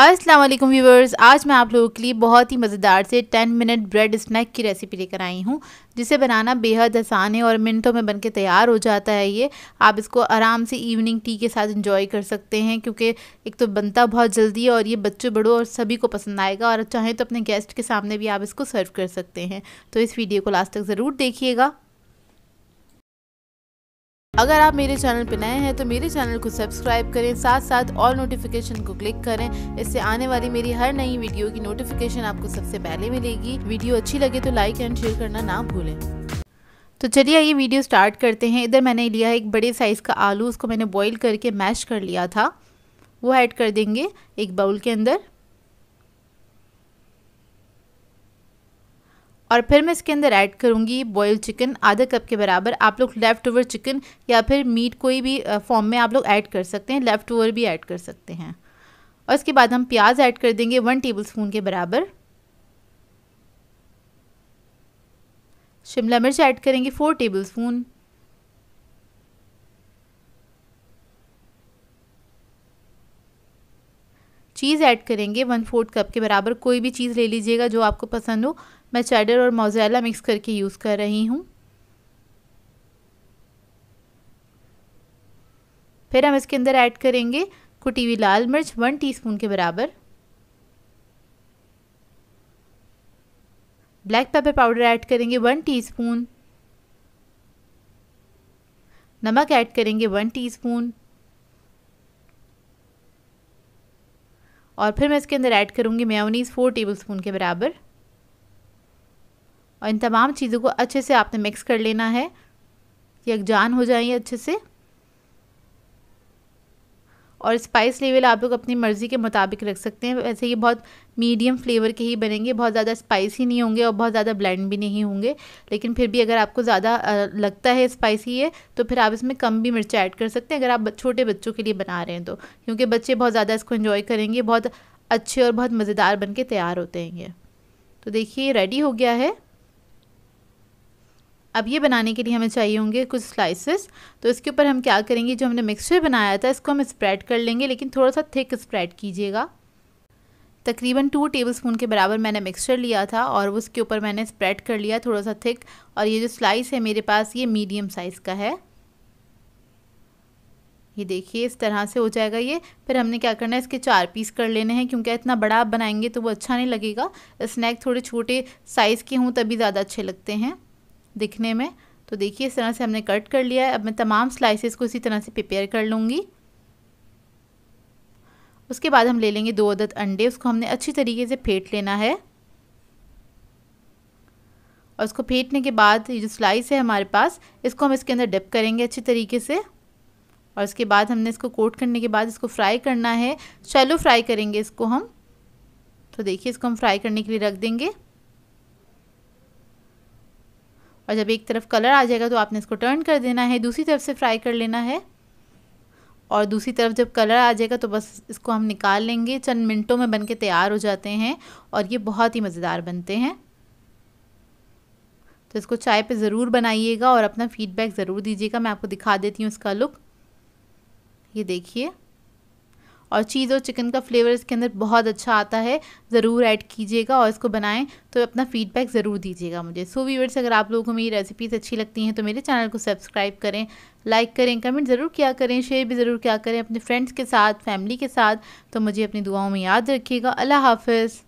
Aslam viewers आज मैं आप लोगों के लिए बहुत ही मज़ेदार से 10 मिनट ब्रेड स्नैक की रेसिपी लेकर आई हूँ जिसे बनाना बेहद आसान है और मिनटों में बनके तैयार हो जाता है ये आप इसको आराम से इवनिंग टी के साथ इंजॉय कर सकते हैं क्योंकि एक तो बनता बहुत जल्दी है और ये बच्चों बड़ों और सभी को पसंद आएगा और चाहें तो अपने गेस्ट के सामने भी आप इसको सर्व कर सकते हैं तो इस वीडियो को लास्ट तक ज़रूर देखिएगा अगर आप मेरे चैनल पर नए हैं तो मेरे चैनल को सब्सक्राइब करें साथ साथ ऑल नोटिफिकेशन को क्लिक करें इससे आने वाली मेरी हर नई वीडियो की नोटिफिकेशन आपको सबसे पहले मिलेगी वीडियो अच्छी लगे तो लाइक एंड शेयर करना ना भूलें तो चलिए ये वीडियो स्टार्ट करते हैं इधर मैंने लिया है एक बड़े साइज़ का आलू उसको मैंने बॉईल करके मैश कर लिया था वो ऐड कर देंगे एक बाउल के अंदर और फिर मैं इसके अंदर ऐड करूँगी बॉयल चिकन आधा कप के बराबर आप लोग लेफ़्ट ओवर चिकन या फिर मीट कोई भी फॉर्म में आप लोग ऐड कर सकते हैं लेफ़्ट ओवर भी ऐड कर सकते हैं और इसके बाद हम प्याज ऐड कर देंगे वन टेबल स्पून के बराबर शिमला मिर्च ऐड करेंगे four tablespoon cheese add करेंगे वन फोर्थ कप के बराबर कोई भी चीज़ ले लीजिएगा जो आपको पसंद हो मैं चैडर और मोजाला मिक्स करके यूज़ कर रही हूँ फिर हम इसके अंदर ऐड करेंगे कुटी हुई लाल मिर्च वन टीस्पून के बराबर ब्लैक पेपर पाउडर ऐड करेंगे वन टीस्पून नमक ऐड करेंगे वन टीस्पून और फिर मैं इसके अंदर ऐड करूँगी मेयोनीज़ फोर टेबलस्पून के बराबर और इन तमाम चीज़ों को अच्छे से आपने मिक्स कर लेना है यकजान हो जाएंगे अच्छे से और स्पाइस लेवल आप लोग अपनी मर्ज़ी के मुताबिक रख सकते हैं वैसे ये बहुत मीडियम फ्लेवर के ही बनेंगे बहुत ज़्यादा स्पाइसी नहीं होंगे और बहुत ज़्यादा ब्लेंड भी नहीं होंगे लेकिन फिर भी अगर आपको ज़्यादा लगता है स्पाइसी है तो फिर आप इसमें कम भी मिर्च ऐड कर सकते हैं अगर आप छोटे बच्चों के लिए बना रहे हैं तो क्योंकि बच्चे बहुत ज़्यादा इसको इन्जॉय करेंगे बहुत अच्छे और बहुत मज़ेदार बन के तैयार होते हैं ये तो देखिए रेडी हो गया है अब ये बनाने के लिए हमें चाहिए होंगे कुछ स्लाइसेस तो इसके ऊपर हम क्या करेंगे जो हमने मिक्सचर बनाया था इसको हम स्प्रेड कर लेंगे लेकिन थोड़ा सा थिक स्प्रेड कीजिएगा तकरीबन टू टेबलस्पून के बराबर मैंने मिक्सचर लिया था और उसके ऊपर मैंने स्प्रेड कर लिया थोड़ा सा थिक और ये जो स्लाइस है मेरे पास ये मीडियम साइज़ का है ये देखिए इस तरह से हो जाएगा ये फिर हमने क्या करना है इसके चार पीस कर लेने हैं क्योंकि इतना बड़ा आप बनाएंगे तो वो अच्छा नहीं लगेगा स्नैक थोड़े छोटे साइज़ के हों तभी ज़्यादा अच्छे लगते हैं दिखने में तो देखिए इस तरह से हमने कट कर लिया है अब मैं तमाम स्लाइसेस को इसी तरह से प्रिपेयर कर लूँगी उसके बाद हम ले लेंगे दो अदद अंडे उसको हमने अच्छी तरीके से फेंट लेना है और उसको फेंटने के बाद ये जो स्लाइस है हमारे पास इसको हम इसके अंदर डिप करेंगे अच्छी तरीके से और उसके बाद हमने इसको कोट करने के बाद इसको फ्राई करना है शैलो फ्राई करेंगे इसको हम तो देखिए इसको हम फ्राई करने के लिए रख देंगे और जब एक तरफ कलर आ जाएगा तो आपने इसको टर्न कर देना है दूसरी तरफ से फ्राई कर लेना है और दूसरी तरफ जब कलर आ जाएगा तो बस इसको हम निकाल लेंगे चंद मिनटों में बन के तैयार हो जाते हैं और ये बहुत ही मज़ेदार बनते हैं तो इसको चाय पे ज़रूर बनाइएगा और अपना फीडबैक ज़रूर दीजिएगा मैं आपको दिखा देती हूँ इसका लुक ये देखिए और चीज़ और चिकन का फ्लेवर इसके अंदर बहुत अच्छा आता है ज़रूर ऐड कीजिएगा और इसको बनाएं तो अपना फीडबैक ज़रूर दीजिएगा मुझे सो वीवर्स अगर आप लोगों को मेरी रेसिपीज़ अच्छी लगती हैं तो मेरे चैनल को सब्सक्राइब करें लाइक करें कमेंट ज़रूर किया करें शेयर भी ज़रूर किया करें अपने फ्रेंड्स के साथ फैमिली के साथ तो मुझे अपनी दुआओं में याद रखिएगा अल्लाह हाफिज़